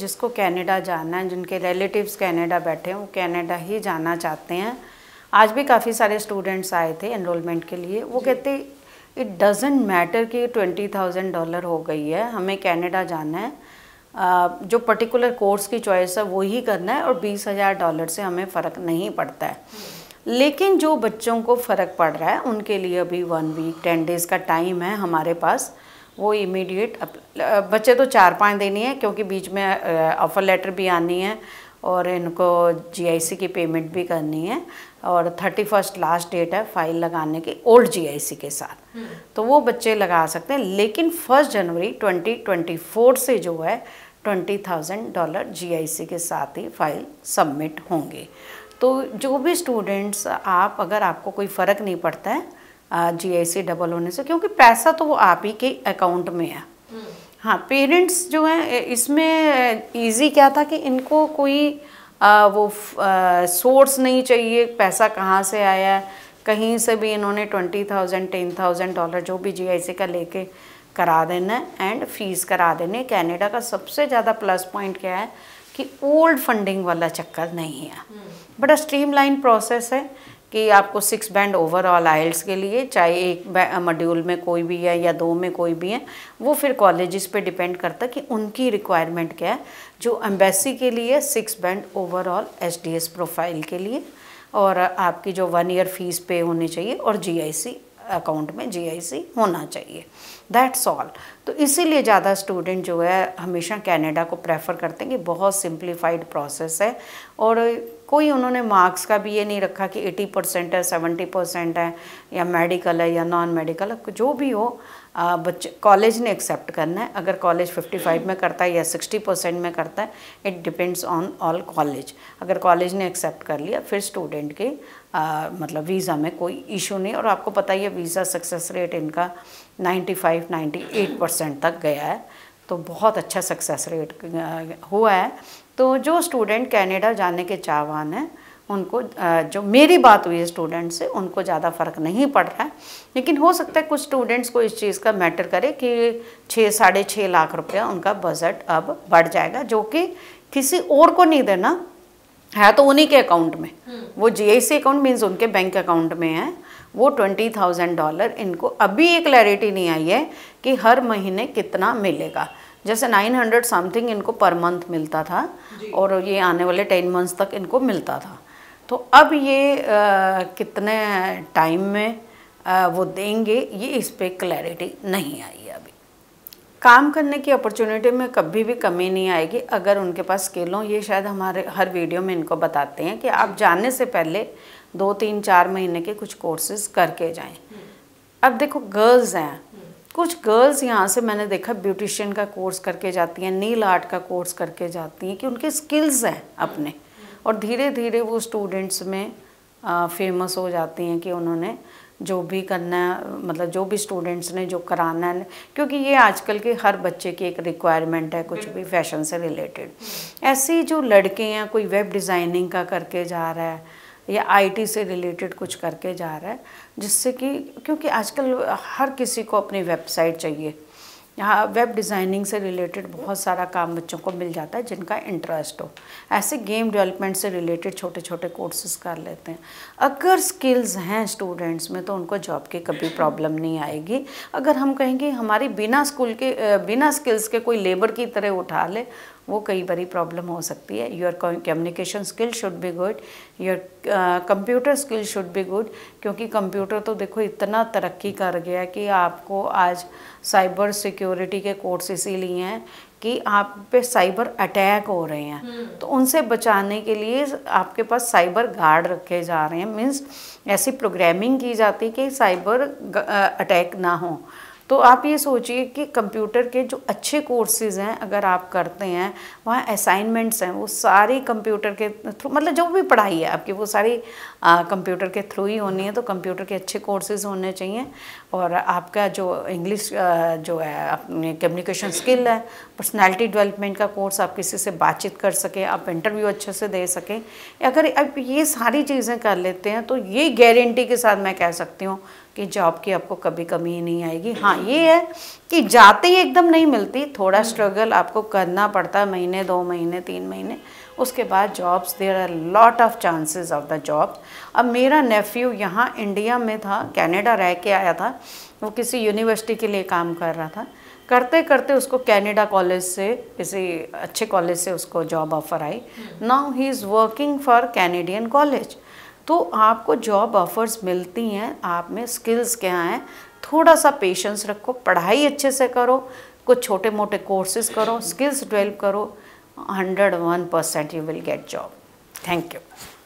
जिसको कनाडा जाना है जिनके रिलेटिव्स कनाडा बैठे हैं वो कनाडा ही जाना चाहते हैं आज भी काफ़ी सारे स्टूडेंट्स आए थे एनरोलमेंट के लिए वो कहते इट डजेंट मैटर कि ट्वेंटी थाउजेंड डॉलर हो गई है हमें कनाडा जाना है जो पर्टिकुलर कोर्स की चॉइस है वो ही करना है और बीस हज़ार डॉलर से हमें फ़र्क नहीं पड़ता है लेकिन जो बच्चों को फ़र्क पड़ रहा है उनके लिए अभी वन वीक टेन डेज़ का टाइम है हमारे पास वो इमीडिएट बच्चे तो चार पाँच दिन ही हैं क्योंकि बीच में ऑफ़र लेटर भी आनी है और इनको जीआईसी की पेमेंट भी करनी है और थर्टी फर्स्ट लास्ट डेट है फाइल लगाने की ओल्ड जीआईसी के साथ हम्म। तो वो बच्चे लगा सकते हैं लेकिन फर्स्ट जनवरी ट्वेंटी ट्वेंटी फोर से जो है ट्वेंटी थाउजेंड डॉलर जीआईसी के साथ ही फाइल सबमिट होंगे तो जो भी स्टूडेंट्स आप अगर आपको कोई फ़र्क नहीं पड़ता है जीआईसी डबल होने से क्योंकि पैसा तो वो आप ही के अकाउंट में है हम्म। हाँ पेरेंट्स जो हैं इसमें इजी क्या था कि इनको कोई आ, वो सोर्स नहीं चाहिए पैसा कहाँ से आया है कहीं से भी इन्होंने twenty thousand ten thousand dollar जो भी जीआईसी का लेके करा देना एंड फीस करा देने कनाडा का सबसे ज़्यादा प्लस पॉइंट क्या है कि ओल्ड फंडिंग वाला चक्कर नहीं है हम्म। बड़ा स्ट्रीमलाइन प्रोसेस है कि आपको सिक्स बैंड ओवरऑल आइल्स के लिए चाहे एक मॉड्यूल में कोई भी है या दो में कोई भी है वो फिर कॉलेजेस पे डिपेंड करता कि उनकी रिक्वायरमेंट क्या है जो एम्बेसी के लिए six band overall S profile के लिए और आपकी जो वन ईयर फीस पे होनी चाहिए और जीआईसी अकाउंट में जीआईसी होना चाहिए दैट्स ऑल तो इसीलिए ज़्यादा स्टूडेंट जो है हमेशा कनाडा को प्रेफर करते हैं कि बहुत सिंप्लीफाइड प्रोसेस है और कोई उन्होंने मार्क्स का भी ये नहीं रखा कि 80 परसेंट है 70 परसेंट है या मेडिकल है या नॉन मेडिकल है जो भी हो बच्चे कॉलेज ने एक्सेप्ट करना है अगर कॉलेज 55 में करता है या 60 परसेंट में करता है it depends on all college अगर कॉलेज ने एक्सेप्ट कर लिया फिर स्टूडेंट के आ, मतलब वीज़ा में कोई इशू नहीं और आपको पता ही है वीज़ा सक्सेस रेट इनका 95 98 परसेंट तक गया है तो बहुत अच्छा सक्सेस रेट हुआ है तो जो स्टूडेंट कनाडा जाने के चाहवान हैं उनको जो मेरी बात हुई है स्टूडेंट से उनको ज़्यादा फ़र्क नहीं पड़ रहा है लेकिन हो सकता है कुछ स्टूडेंट्स को इस चीज़ का मैटर करे कि छः साढ़े छः लाख रुपया उनका बजट अब बढ़ जाएगा जो कि किसी और को नहीं देना है तो उन्हीं के अकाउंट में हम्म। वो जीआईसी अकाउंट मीन्स उनके बैंक अकाउंट में है वो ट्वेंटी थाउजेंड डॉलर इनको अभी ये क्लैरिटी नहीं आई है कि हर महीने कितना मिलेगा जैसे नाइन हंड्रेड समथिंग इनको पर मंथ मिलता था और ये आने वाले टेन मंथ्स तक इनको मिलता था तो अब ये आ, कितने टाइम में आ, वो देंगे ये इस पर क्लैरिटी नहीं आई है काम करने की अपॉर्चुनिटी में कभी भी कमी नहीं आएगी अगर उनके पास स्किल हो ये शायद हमारे हर वीडियो में इनको बताते हैं कि आप जाने से पहले दो तीन चार महीने के कुछ कोर्सेज करके जाएं अब देखो गर्ल्स हैं कुछ गर्ल्स यहाँ से मैंने देखा ब्यूटिशियन का कोर्स करके जाती हैं नील आर्ट का कोर्स करके जाती हैं कि उनके स्किल्स हैं अपने और धीरे धीरे वो स्टूडेंट्स में फेमस हो जाती हैं कि उन्होंने जो भी करना है मतलब जो भी स्टूडेंट्स ने जो कराना है क्योंकि ये आजकल के हर बच्चे की एक रिक्वायरमेंट है कुछ भी फैशन से रिलेटेड ऐसी जो लड़के हैं कोई वेब डिज़ाइनिंग का करके जा रहा है या आईटी से रिलेटेड कुछ करके जा रहा है जिससे कि क्योंकि आजकल हर किसी को अपनी वेबसाइट चाहिए यहाँ वेब डिज़ाइनिंग से रिलेटेड बहुत सारा काम बच्चों को मिल जाता है जिनका इंटरेस्ट हो ऐसे गेम डेवलपमेंट से रिलेटेड छोटे छोटे कोर्सेज कर लेते हैं अगर स्किल्स हैं स्टूडेंट्स में तो उनको जॉब की कभी प्रॉब्लम नहीं आएगी अगर हम कहेंगे हमारी बिना स्कूल के बिना स्किल्स के कोई लेबर की तरह उठा ले वो कई बड़ी प्रॉब्लम हो सकती है your communication skill should be good your computer skill should be good क्योंकि कंप्यूटर तो देखो इतना तरक्की कर गया कि आपको आज साइबर सिक्योरिटी के कोर्स इसीलिए हैं कि आप पे साइबर अटैक हो रहे हैं हम्म। तो उनसे बचाने के लिए आपके पास साइबर गार्ड रखे जा रहे हैं मीन्स ऐसी प्रोग्रामिंग की जाती है कि साइबर अटैक uh, ना हो तो आप ये सोचिए कि कंप्यूटर के जो अच्छे कोर्सेज हैं अगर आप करते हैं वहाँ असाइनमेंट्स हैं वो सारी कंप्यूटर के थ्रू मतलब जो भी पढ़ाई है आपकी वो सारी कंप्यूटर के थ्रू ही होनी है तो कंप्यूटर के अच्छे कोर्सेज होने चाहिए और आपका जो इंग्लिश जो है अपने कम्युनिकेशन स्किल है पर्सनैलिटी डेवलपमेंट का कोर्स आप किसी से बातचीत कर सकें आप इंटरव्यू अच्छे से दे सकें अगर आप ये सारी चीज़ें कर लेते हैं तो ये गारंटी के साथ मैं कह सकती हूँ कि जॉब की आपको कभी कमी नहीं आएगी हाँ ये है कि जाते ही एकदम नहीं मिलती थोड़ा स्ट्रगल हम्म। आपको करना पड़ता है महीने दो महीने तीन महीने उसके बाद jobs there are lot of chances of the job अब मेरा नेफ्यू यहाँ इंडिया में था कनाडा रह के आया था वो किसी यूनिवर्सिटी के लिए काम कर रहा था करते करते उसको कनाडा कॉलेज से किसी अच्छे कॉलेज से उसको जॉब ऑफर आई now he is working for Canadian college तो आपको जॉब ऑफर्स मिलती हैं आप में स्किल्स क्या हैं थोड़ा सा पेशेंस रखो पढ़ाई अच्छे से करो कुछ छोटे मोटे कोर्सेज करो स्किल्स डेवलप करो hundred one percent you will get job thank you